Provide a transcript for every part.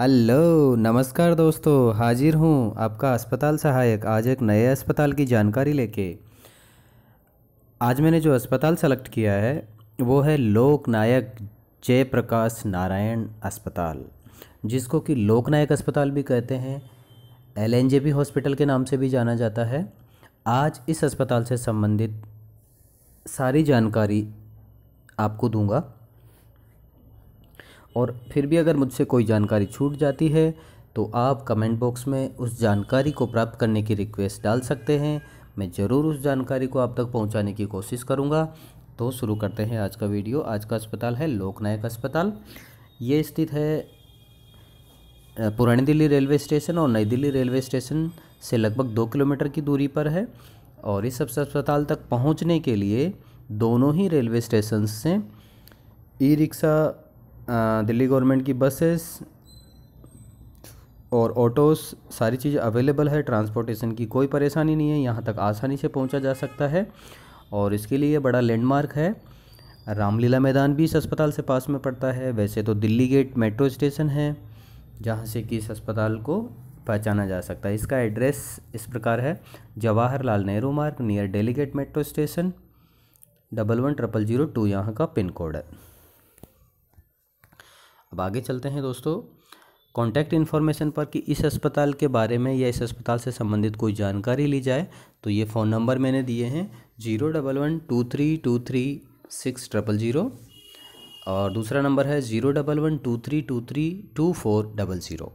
hello नमस्कार दोस्तों हाजिर हूँ आपका अस्पताल सहायक आज एक नए अस्पताल की जानकारी लेके आज मैंने जो अस्पताल सेलेक्ट किया है वो है लोकनायक जयप्रकाश नारायण अस्पताल जिसको कि लोकनायक अस्पताल भी कहते हैं एल एन जे हॉस्पिटल के नाम से भी जाना जाता है आज इस अस्पताल से संबंधित सारी जानकारी आपको दूंगा और फिर भी अगर मुझसे कोई जानकारी छूट जाती है तो आप कमेंट बॉक्स में उस जानकारी को प्राप्त करने की रिक्वेस्ट डाल सकते हैं मैं ज़रूर उस जानकारी को आप तक पहुंचाने की कोशिश करूंगा तो शुरू करते हैं आज का वीडियो आज का अस्पताल है लोकनायक अस्पताल ये स्थित है पुरानी दिल्ली रेलवे स्टेशन और नई दिल्ली रेलवे स्टेशन से लगभग दो किलोमीटर की दूरी पर है और इस अस्पताल तक पहुँचने के लिए दोनों ही रेलवे स्टेशन से ई रिक्शा दिल्ली गवर्नमेंट की बसेस और ऑटोस सारी चीज़ें अवेलेबल है ट्रांसपोर्टेशन की कोई परेशानी नहीं है यहाँ तक आसानी से पहुँचा जा सकता है और इसके लिए बड़ा लैंडमार्क है रामलीला मैदान भी इस अस्पताल से पास में पड़ता है वैसे तो दिल्ली गेट मेट्रो स्टेशन है जहाँ से कि इस अस्पताल को पहचाना जा सकता है इसका एड्रेस इस प्रकार है Jawaharlal Nehru Marg near Delhi Gate metro station double one triple zero two यहाँ का पिन कोड है अब आगे चलते हैं दोस्तों कॉन्टैक्ट इन्फॉर्मेशन पर कि इस अस्पताल के बारे में या इस अस्पताल से संबंधित कोई जानकारी ली जाए तो ये फ़ोन नंबर मैंने दिए हैं zero double one two three two three six triple zero और दूसरा नंबर है zero double one two three two three two four double zero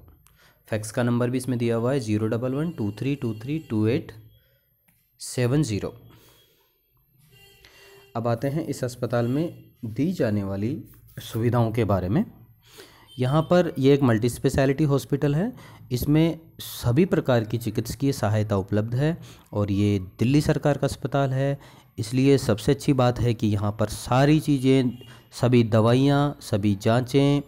fax का नंबर भी इसमें दिया हुआ है zero double one two three two three two eight seven zero अब आते हैं इस अस्पताल में दी जाने वाली सुविधाओं के बारे में यहाँ पर यह एक मल्टी स्पेशलिटी हॉस्पिटल है इसमें सभी प्रकार की चिकित्सकीय सहायता उपलब्ध है और ये दिल्ली सरकार का अस्पताल है इसलिए सबसे अच्छी बात है कि यहाँ पर सारी चीज़ें सभी दवाइयाँ सभी जाँचें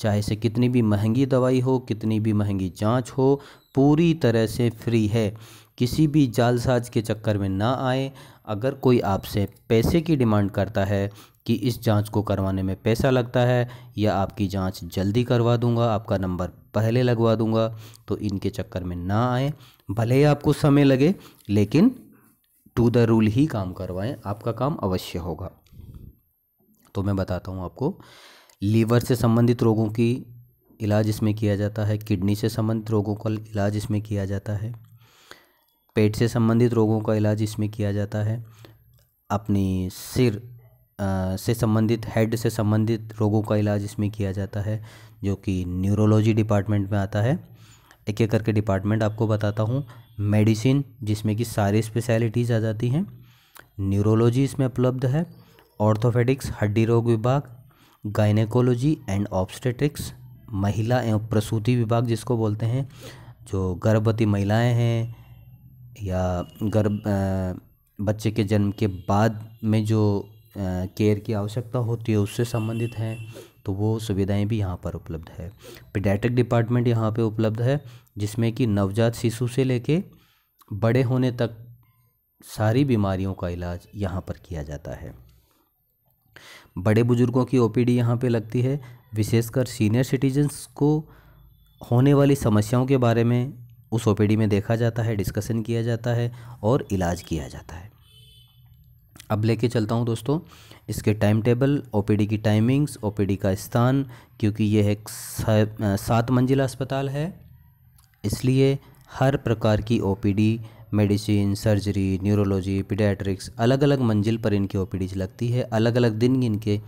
चाहे से कितनी भी महंगी दवाई हो कितनी भी महंगी जाँच हो पूरी तरह से फ्री है किसी भी जालसाज के चक्कर में ना आए अगर कोई आपसे पैसे की डिमांड करता है कि इस जांच को करवाने में पैसा लगता है या आपकी जांच जल्दी करवा दूंगा आपका नंबर पहले लगवा दूंगा तो इनके चक्कर में ना आए भले ही आपको समय लगे लेकिन टू द रूल ही काम करवाएं आपका काम अवश्य होगा तो मैं बताता हूँ आपको लीवर से संबंधित रोगों की इलाज इसमें किया जाता है किडनी से संबंधित रोगों का इलाज इसमें किया जाता है पेट से संबंधित रोगों का इलाज इसमें किया जाता है अपनी सिर से संबंधित हेड से संबंधित रोगों का इलाज इसमें किया जाता है जो कि न्यूरोलॉजी डिपार्टमेंट में आता है एक एक करके डिपार्टमेंट आपको बताता हूँ मेडिसिन जिसमें कि सारी स्पेशलिटीज़ आ जाती हैं न्यूरोलॉजी इसमें उपलब्ध है ऑर्थोपेडिक्स हड्डी रोग विभाग गाइनेकोलॉजी एंड ऑब्स्टेट्रिक्स महिला एवं प्रसूति विभाग जिसको बोलते हैं जो गर्भवती महिलाएं हैं या गर्भ बच्चे के जन्म के बाद में जो केयर की आवश्यकता होती है उससे संबंधित हैं तो वो सुविधाएं भी यहाँ पर उपलब्ध है पीडियाट्रिक डिपार्टमेंट यहाँ पे उपलब्ध है जिसमें कि नवजात शिशु से लेके बड़े होने तक सारी बीमारियों का इलाज यहाँ पर किया जाता है बड़े बुजुर्गों की ओपीडी यहाँ पे लगती है विशेषकर सीनियर सिटीजन्स को होने वाली समस्याओं के बारे में उस ओपीडी में देखा जाता है डिस्कशन किया जाता है और इलाज किया जाता है अब लेके चलता हूँ दोस्तों इसके टाइम टेबल ओ की टाइमिंग्स ओ का स्थान क्योंकि यह एक सात मंजिला अस्पताल है इसलिए हर प्रकार की ओ मेडिसिन सर्जरी न्यूरोलॉजी पीडियाट्रिक्स अलग अलग मंजिल पर इनकी ओ लगती है अलग अलग दिन इनके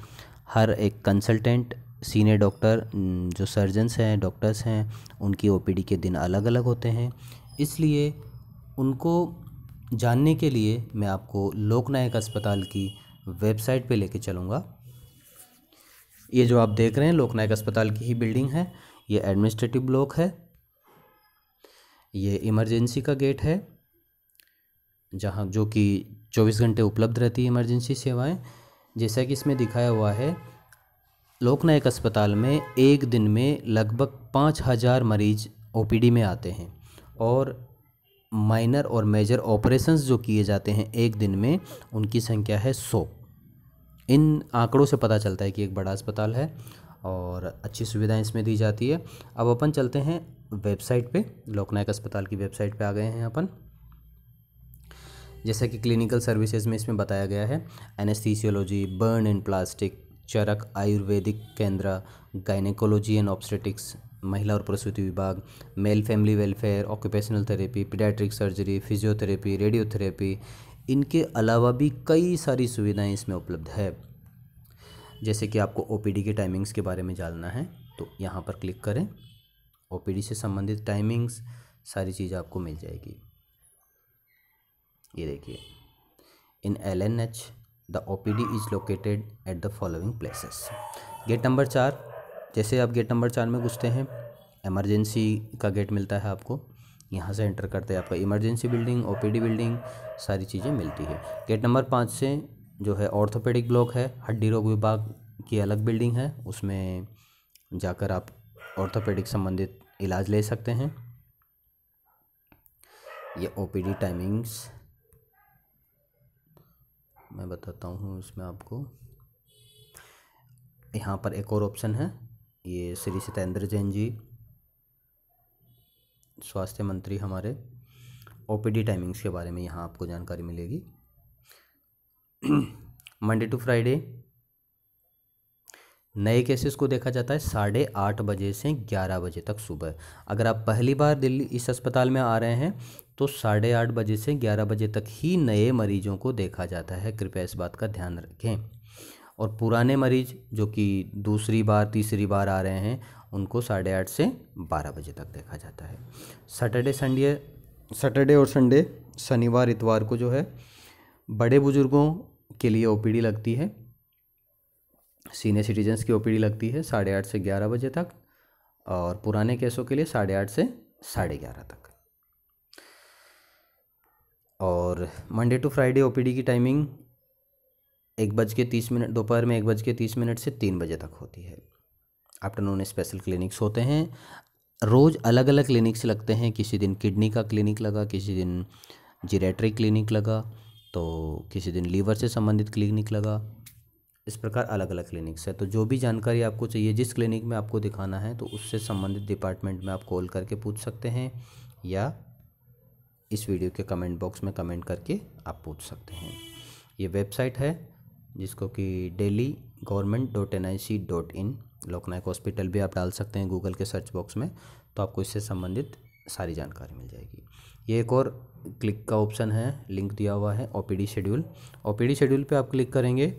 हर एक कंसल्टेंट सीनियर डॉक्टर जो सर्जन्स हैं डॉक्टर्स हैं उनकी ओ के दिन अलग अलग होते हैं इसलिए उनको जानने के लिए मैं आपको लोकनायक अस्पताल की वेबसाइट पे लेके चलूँगा ये जो आप देख रहे हैं लोकनायक अस्पताल की ही बिल्डिंग है ये एडमिनिस्ट्रेटिव ब्लॉक है ये इमरजेंसी का गेट है जहाँ जो कि 24 घंटे उपलब्ध रहती है इमरजेंसी सेवाएं जैसा कि इसमें दिखाया हुआ है लोकनायक अस्पताल में एक दिन में लगभग पाँच हज़ार मरीज ओ में आते हैं और माइनर और मेजर ऑपरेशंस जो किए जाते हैं एक दिन में उनकी संख्या है सौ इन आंकड़ों से पता चलता है कि एक बड़ा अस्पताल है और अच्छी सुविधाएं इसमें दी जाती है अब अपन चलते हैं वेबसाइट पे लोकनायक अस्पताल की वेबसाइट पे आ गए हैं अपन जैसा कि क्लिनिकल सर्विसेज में इसमें बताया गया है anaesthesiology burn and plastic Charak ayurvedic केंद्र गायनेकोलॉजी एंड ऑप्सटेटिक्स महिला और प्रसूति विभाग male family welfare occupational therapy paediatric surgery physiotherapy radiotherapy इनके अलावा भी कई सारी सुविधाएं इसमें उपलब्ध है जैसे कि आपको ओ के टाइमिंग्स के बारे में जानना है तो यहाँ पर क्लिक करें ओ से संबंधित टाइमिंग्स सारी चीज़ आपको मिल जाएगी ये देखिए in L N H the O P D is located at the following places gate number चार जैसे आप गेट नंबर चार में घुसते हैं एमरजेंसी का गेट मिलता है आपको यहाँ से एंटर करते हैं आपका emergency building O P D building सारी चीज़ें मिलती है गेट नंबर पाँच से जो है ऑर्थोपेडिक ब्लॉक है हड्डी रोग विभाग की अलग बिल्डिंग है उसमें जाकर आप ऑर्थोपेडिक संबंधित इलाज ले सकते हैं ये डी टाइमिंग्स मैं बताता हूँ इसमें आपको यहाँ पर एक और ऑप्शन है ये श्री सत्येंद्र जैन जी स्वास्थ्य मंत्री हमारे ओपीडी टाइमिंग्स के बारे में यहाँ आपको जानकारी मिलेगी मंडे टू फ्राइडे नए केसेस को देखा जाता है साढ़े आठ बजे से ग्यारह बजे तक सुबह अगर आप पहली बार दिल्ली इस अस्पताल में आ रहे हैं तो साढ़े आठ बजे से ग्यारह बजे तक ही नए मरीजों को देखा जाता है कृपया इस बात का ध्यान रखें और पुराने मरीज जो कि दूसरी बार तीसरी बार आ रहे हैं उनको साढ़े आठ से बारह बजे तक देखा जाता है सैटरडे संडे सैटरडे और संडे शनिवार इतवार को जो है बड़े बुजुर्गों के लिए ओपीडी लगती है सीनियर सिटीजन्स की ओ लगती है साढ़े आठ से ग्यारह बजे तक और पुराने केसों के लिए साढ़े आठ से साढ़े ग्यारह तक और मंडे टू फ्राइडे ओ की टाइमिंग एक बज के तीस मिनट दोपहर में एक बज के तीस मिनट से तीन बजे तक होती है आफ्टरनून स्पेशल क्लिनिक्स होते हैं रोज़ अलग अलग क्लिनिक्स लगते हैं किसी दिन किडनी का क्लिनिक लगा किसी दिन जिरेट्रिक क्लिनिक लगा तो किसी दिन लीवर से संबंधित क्लिनिक लगा इस प्रकार अलग अलग क्लिनिक्स है तो जो भी जानकारी आपको चाहिए जिस क्लिनिक में आपको दिखाना है तो उससे संबंधित डिपार्टमेंट में आप कॉल करके पूछ सकते हैं या इस वीडियो के कमेंट बॉक्स में कमेंट करके आप पूछ सकते हैं ये वेबसाइट है जिसको कि Delhi government dot N I C dot in Loknayak hospital भी आप डाल सकते हैं गूगल के सर्च बॉक्स में तो आपको इससे संबंधित सारी जानकारी मिल जाएगी ये एक और क्लिक का ऑप्शन है लिंक दिया हुआ है O P D schedule O P D schedule पर आप क्लिक करेंगे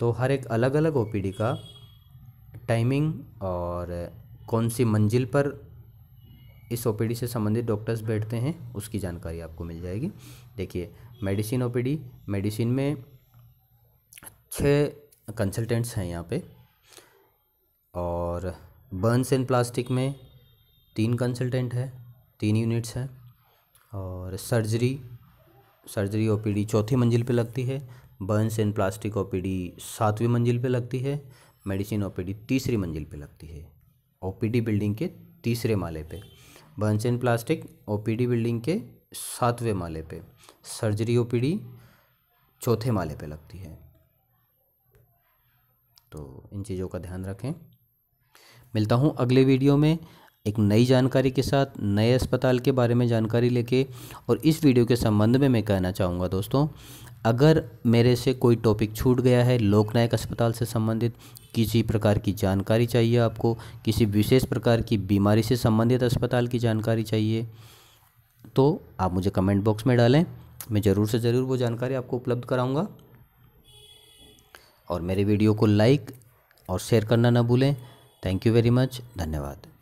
तो हर एक अलग अलग ओ का टाइमिंग और कौन सी मंजिल पर इस ओ से संबंधित डॉक्टर्स बैठते हैं उसकी जानकारी आपको मिल जाएगी देखिए मेडिसिन ओ मेडिसिन में छः कंसल्टेंट्स हैं यहाँ पे और बर्न्स एंड प्लास्टिक में तीन कंसल्टेंट है तीन यूनिट्स हैं और सर्जरी सर्जरी ओपीडी चौथी मंजिल पे लगती है बर्न्स एंड प्लास्टिक ओपीडी सातवीं मंजिल पे लगती है मेडिसिन ओपीडी तीसरी मंजिल पे लगती है ओपीडी बिल्डिंग के तीसरे माले पे burns and plastic OPD building के सातवें माले पे सर्जरी ओपीडी चौथे माले पे लगती है तो इन चीज़ों का ध्यान रखें मिलता हूँ अगले वीडियो में एक नई जानकारी के साथ नए अस्पताल के बारे में जानकारी लेके और इस वीडियो के संबंध में मैं कहना चाहूँगा दोस्तों अगर मेरे से कोई टॉपिक छूट गया है लोकनायक अस्पताल से संबंधित किसी प्रकार की जानकारी चाहिए आपको किसी विशेष प्रकार की बीमारी से संबंधित अस्पताल की जानकारी चाहिए तो आप मुझे कमेंट बॉक्स में डालें मैं ज़रूर से ज़रूर वो जानकारी आपको उपलब्ध कराऊँगा और मेरे वीडियो को लाइक और शेयर करना ना भूलें थैंक यू वेरी मच धन्यवाद